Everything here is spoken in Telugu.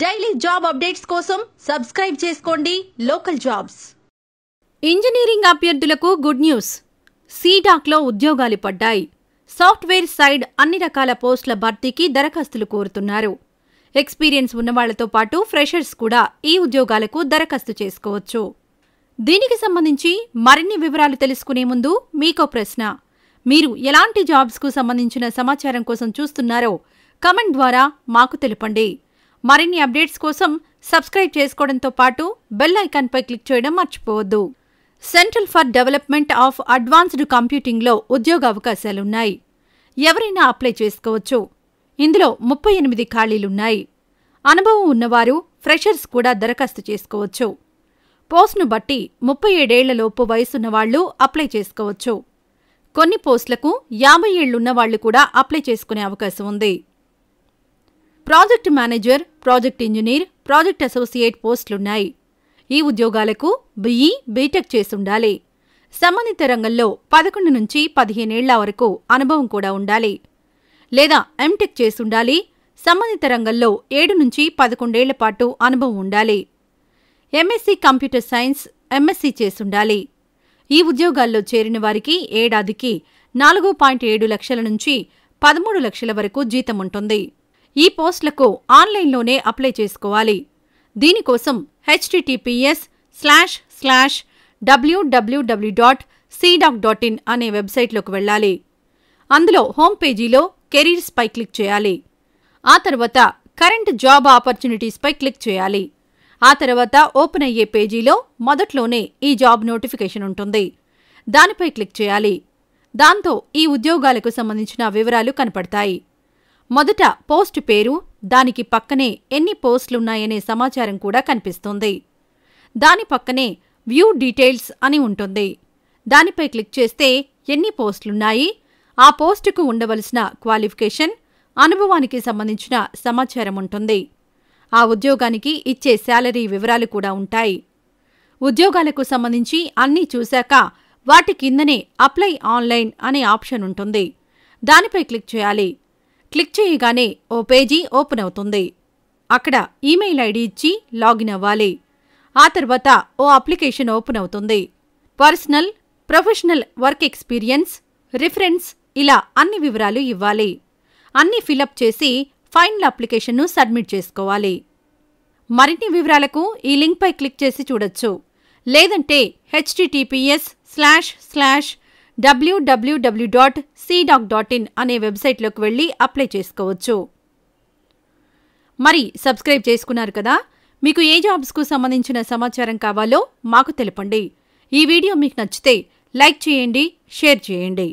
డైలీ జాబ్ అప్డేట్స్ కోసం సబ్స్క్రైబ్ చేసుకోండి లోకల్ జాబ్స్ ఇంజనీరింగ్ అభ్యర్థులకు గుడ్ న్యూస్ సీడాక్లో ఉద్యోగాలు పడ్డాయి సాఫ్ట్వేర్ సైడ్ అన్ని రకాల పోస్టుల భర్తీకి దరఖాస్తులు కోరుతున్నారు ఎక్స్పీరియన్స్ ఉన్నవాళ్లతో పాటు ఫ్రెషర్స్ కూడా ఈ ఉద్యోగాలకు దరఖాస్తు చేసుకోవచ్చు దీనికి సంబంధించి మరిన్ని వివరాలు తెలుసుకునే ముందు మీకో ప్రశ్న మీరు ఎలాంటి జాబ్స్కు సంబంధించిన సమాచారం కోసం చూస్తున్నారో కమెంట్ ద్వారా మాకు తెలపండి మరిన్ని అప్డేట్స్ కోసం సబ్స్క్రైబ్ చేసుకోవడంతో పాటు బెల్ ఐకాన్పై క్లిక్ చేయడం మర్చిపోవద్దు central for development of advanced కంప్యూటింగ్లో ఉద్యోగ అవకాశాలున్నాయి ఎవరైనా అప్లై చేసుకోవచ్చు ఇందులో ముప్పై ఎనిమిది ఖాళీలున్నాయి అనుభవం ఉన్నవారు ఫ్రెషర్స్ కూడా దరఖాస్తు చేసుకోవచ్చు పోస్ట్ను బట్టి ముప్పై ఏడేళ్లలోపు వయసున్నవాళ్లు అప్లై చేసుకోవచ్చు కొన్ని పోస్టులకు యాభై ఏళ్లున్నవాళ్లు కూడా అప్లై చేసుకునే అవకాశం ఉంది project manager project engineer project associate పోస్టులున్నాయి ఈ ఉద్యోగాలకు బీఈ బీటెక్ చేసుండాలి సంబంధిత రంగంలో పదకొండు నుంచి పదిహేనేళ్ల వరకు అనుభవం కూడా ఉండాలి లేదా ఎంటెక్ చేసుండాలి సంబంధిత రంగంలో ఏడు నుంచి పదకొండేళ్ల పాటు అనుభవం ఉండాలి ఎంఎస్సీ కంప్యూటర్ సైన్స్ ఎంఎస్సీ చేసుండాలి ఈ ఉద్యోగాల్లో చేరిన వారికి ఏడాదికి నాలుగు పాయింట్ ఏడు లక్షల నుంచి పదమూడు లక్షల వరకు జీతం ఉంటుంది ఈ పోస్టులకు ఆన్లైన్లోనే అప్లై చేసుకోవాలి దీనికోసం HTTPS slash slash WWW dot CDAC dot in అనే వెబ్సైట్లోకి వెళ్ళాలి అందులో హోమ్ పేజీలో కెరీర్స్పై క్లిక్ చేయాలి ఆ తర్వాత కరెంట్ జాబ్ ఆపర్చునిటీస్పై క్లిక్ చేయాలి ఆ తర్వాత ఓపెన్ అయ్యే పేజీలో మొదట్లోనే ఈ జాబ్ నోటిఫికేషన్ ఉంటుంది దానిపై క్లిక్ చేయాలి దాంతో ఈ ఉద్యోగాలకు సంబంధించిన వివరాలు కనపడతాయి మొదట పోస్ట్ పేరు దానికి పక్కనే ఎన్ని పోస్టులున్నాయనే సమాచారం కూడా కనిపిస్తుంది దాని పక్కనే వ్యూ డీటెయిల్స్ అని ఉంటుంది దానిపై క్లిక్ చేస్తే ఎన్ని పోస్టులున్నాయి ఆ పోస్టుకు ఉండవలసిన క్వాలిఫికేషన్ అనుభవానికి సంబంధించిన సమాచారం ఉంటుంది ఆ ఉద్యోగానికి ఇచ్చే శాలరీ వివరాలు కూడా ఉంటాయి ఉద్యోగాలకు సంబంధించి అన్నీ చూశాక వాటి కిందనే అప్లై ఆన్లైన్ అనే ఆప్షన్ ఉంటుంది దానిపై క్లిక్ చేయాలి క్లిక్ చేయగానే ఓ పేజీ ఓపెన్ అవుతుంది అక్కడ ఈమెయిల్ ఐడి ఇచ్చి లాగిన్ అవ్వాలి ఆ తర్వాత ఓ అప్లికేషన్ ఓపెన్ అవుతుంది personal professional work experience reference ఇలా అన్ని వివరాలు ఇవ్వాలి అన్ని ఫిలప్ చేసి ఫైనల్ అప్లికేషన్ను సబ్మిట్ చేసుకోవాలి మరిన్ని వివరాలకు ఈ లింక్పై క్లిక్ చేసి చూడొచ్చు లేదంటే HTTPS slash slash WWW dot CDAC dot in అనే వెబ్సైట్లోకి వెళ్ళి అప్లై చేసుకోవచ్చు మరి సబ్స్క్రైబ్ చేసుకున్నారు కదా మీకు ఏ జాబ్స్కు సంబంధించిన సమాచారం కావాలో మాకు తెలపండి ఈ వీడియో మీకు నచ్చితే లైక్ చేయండి షేర్ చేయండి